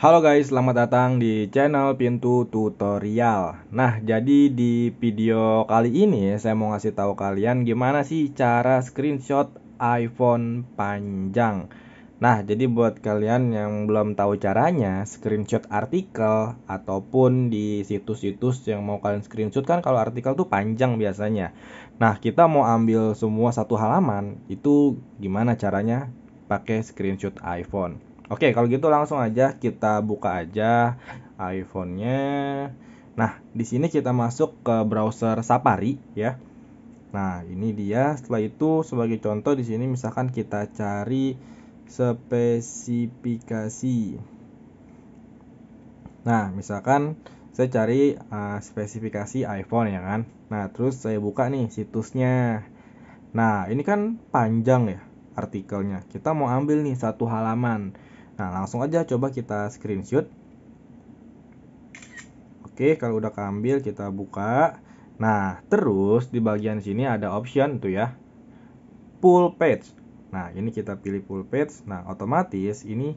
Halo guys, selamat datang di channel Pintu Tutorial. Nah, jadi di video kali ini saya mau ngasih tahu kalian gimana sih cara screenshot iPhone panjang. Nah, jadi buat kalian yang belum tahu caranya, screenshot artikel ataupun di situs-situs yang mau kalian screenshot kan kalau artikel tuh panjang biasanya. Nah, kita mau ambil semua satu halaman, itu gimana caranya pakai screenshot iPhone. Oke, kalau gitu langsung aja kita buka aja iPhone-nya. Nah, di sini kita masuk ke browser Safari ya. Nah, ini dia. Setelah itu sebagai contoh di sini misalkan kita cari spesifikasi. Nah, misalkan saya cari uh, spesifikasi iPhone ya kan. Nah, terus saya buka nih situsnya. Nah, ini kan panjang ya artikelnya. Kita mau ambil nih satu halaman. Nah, langsung aja coba kita screenshot. Oke, kalau udah keambil kita buka. Nah, terus di bagian sini ada option tuh ya. pull page. Nah, ini kita pilih pull page. Nah, otomatis ini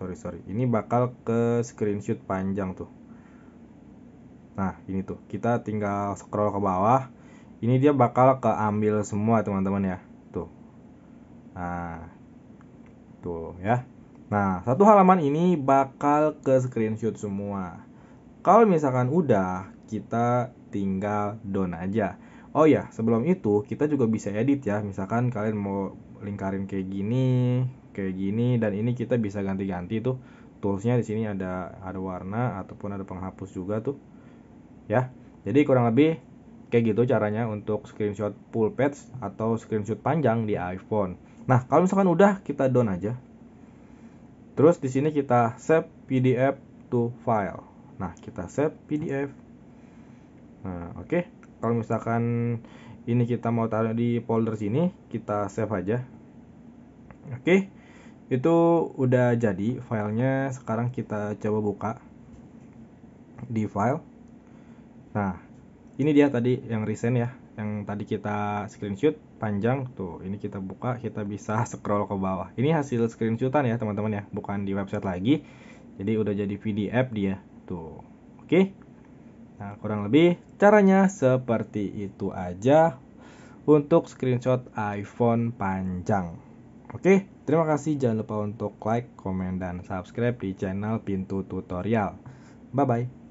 sorry sorry, ini bakal ke screenshot panjang tuh. Nah, ini tuh. Kita tinggal scroll ke bawah. Ini dia bakal keambil semua, teman-teman ya. Tuh. Nah. Tuh ya. Nah, satu halaman ini bakal ke screenshot semua. Kalau misalkan udah, kita tinggal down aja. Oh ya, sebelum itu kita juga bisa edit ya. Misalkan kalian mau lingkarin kayak gini, kayak gini, dan ini kita bisa ganti-ganti tuh. Toolsnya di sini ada ada warna ataupun ada penghapus juga tuh. Ya, jadi kurang lebih kayak gitu caranya untuk screenshot full page atau screenshot panjang di iPhone. Nah, kalau misalkan udah kita down aja. Terus di sini kita save PDF to file. Nah, kita save PDF. Nah, oke. Okay. Kalau misalkan ini kita mau taruh di folder sini, kita save aja. Oke. Okay. Itu udah jadi filenya. Sekarang kita coba buka di file. Nah, ini dia tadi yang recent ya yang tadi kita screenshot panjang tuh ini kita buka kita bisa scroll ke bawah ini hasil screenshotan ya teman-teman ya bukan di website lagi jadi udah jadi PDF dia tuh oke okay? nah kurang lebih caranya seperti itu aja untuk screenshot iPhone panjang oke okay? terima kasih jangan lupa untuk like comment dan subscribe di channel pintu tutorial bye bye